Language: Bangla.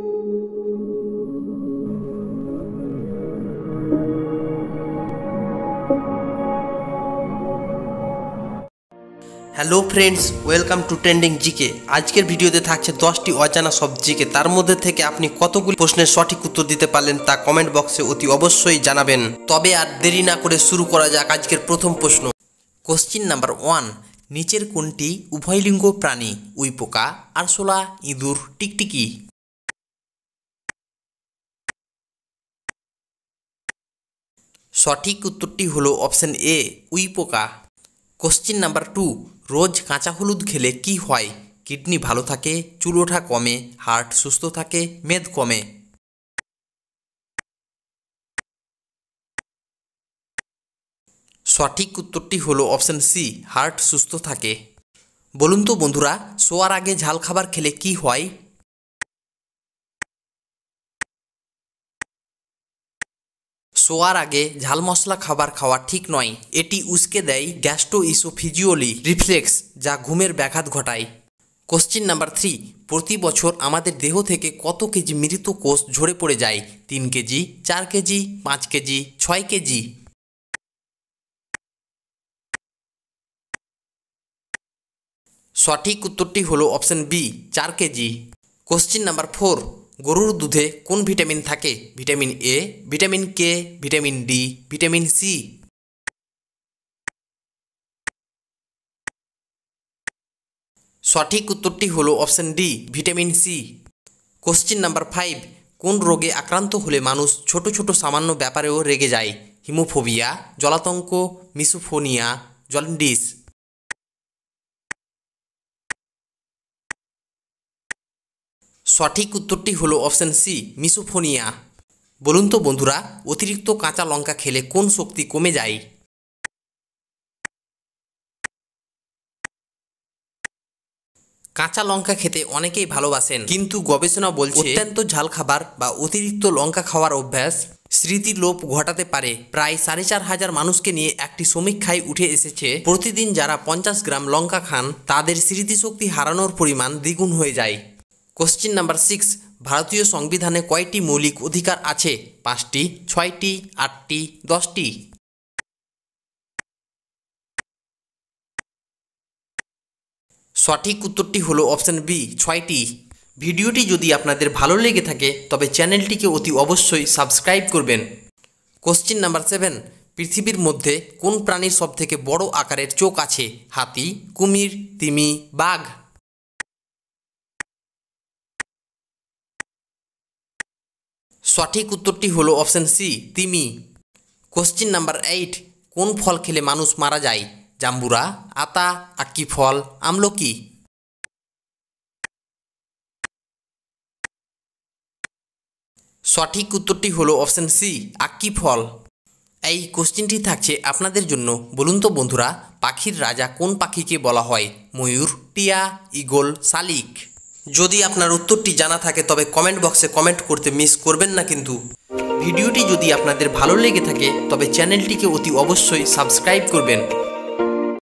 hello friends welcome to trending GK আজকের ভিডিওতে থাকছে দশটি অজানা সব জিকে তার মধ্যে থেকে আপনি কতগুলি প্রশ্নের সঠিক উত্তর দিতে পারলেন তা কমেন্ট বক্সে অতি অবশ্যই জানাবেন তবে আর দেরি না করে শুরু করা যাক আজকের প্রথম প্রশ্ন কোশ্চিন নাম্বার ওয়ান নিচের কোনটি উভয়লিঙ্গ প্রাণী উইপোকা আরশোলা ইঁদুর টিকটিকি সঠিক উত্তরটি হল অপশন এ উই পোকা কোশ্চিন নাম্বার টু রোজ কাঁচা হলুদ খেলে কি হয় কিডনি ভালো থাকে চুল ওঠা কমে হার্ট সুস্থ থাকে মেদ কমে সঠিক উত্তরটি হলো অপশন সি হার্ট সুস্থ থাকে বলুন তো বন্ধুরা শোয়ার আগে ঝাল খাবার খেলে কি হয় শোয়ার আগে ঝাল মশলা খাবার খাওয়া ঠিক নয় এটি উস্কে দেয় গ্যাস্ট্রো ইসোফিজিওলি রিফ্লেক্স যা ঘুমের ব্যাঘাত ঘটায় কোশ্চিন নাম্বার থ্রি প্রতি বছর আমাদের দেহ থেকে কত কেজি মৃত কোষ ঝরে পড়ে যায় তিন কেজি চার কেজি পাঁচ কেজি ছয় কেজি সঠিক উত্তরটি হলো অপশন বি চার কেজি কোশ্চিন নাম্বার ফোর গরুর দুধে কোন ভিটামিন থাকে vitamin A vitamin K vitamin D vitamin C সঠিক উত্তরটি হলো option D vitamin C question number five কোন রোগে আক্রান্ত হলে মানুষ ছোট ছোট সামান্য ব্যাপারেও রেগে যায় হিমোফোবিয়া জলাতঙ্ক মিসোফোনিয়া জন্ডিস সঠিক উত্তরটি হলো অপশান সি মিসোফোনিয়া বলুন তো বন্ধুরা অতিরিক্ত কাঁচা লঙ্কা খেলে কোন শক্তি কমে যায় কাঁচা লঙ্কা খেতে অনেকেই ভালোবাসেন কিন্তু গবেষণা বলছে অত্যন্ত ঝাল খাবার বা অতিরিক্ত লঙ্কা খাওয়ার অভ্যাস স্মৃতি লোপ ঘটাতে পারে প্রায় সাড়ে চার হাজার মানুষকে নিয়ে একটি সমীক্ষায় উঠে এসেছে প্রতিদিন যারা পঞ্চাশ গ্রাম লঙ্কা খান তাদের স্মৃতিশক্তি হারানোর পরিমাণ দ্বিগুণ হয়ে যায় কোশ্চিন নাম্বার সিক্স ভারতীয় সংবিধানে কয়টি মৌলিক অধিকার আছে পাঁচটি ছয়টি আটটি দশটি সঠিক উত্তরটি হলো অপশান বি ছয়টি ভিডিওটি যদি আপনাদের ভালো লেগে থাকে তবে চ্যানেলটিকে অতি অবশ্যই সাবস্ক্রাইব করবেন কোশ্চিন নাম্বার সেভেন পৃথিবীর মধ্যে কোন প্রাণীর সবথেকে বড় আকারের চোখ আছে হাতি কুমির তিমি বাঘ সঠিক উত্তরটি হলো অপশন সি তিমি কোশ্চিন নাম্বার এইট কোন ফল খেলে মানুষ মারা যায় জাম্বুরা আতা আক্কি ফল আমলকি সঠিক উত্তরটি হলো অপশন সি আক্কি ফল এই কোশ্চিনটি থাকছে আপনাদের জন্য বলুন তো বন্ধুরা পাখির রাজা কোন পাখিকে বলা হয় ময়ূর টিয়া ইগল শালিক যদি আপনার উত্তরটি জানা থাকে তবে কমেন্ট বক্সে কমেন্ট করতে মিস করবেন না কিন্তু ভিডিওটি যদি আপনাদের ভালো লেগে থাকে তবে চ্যানেলটিকে অতি অবশ্যই সাবস্ক্রাইব করবেন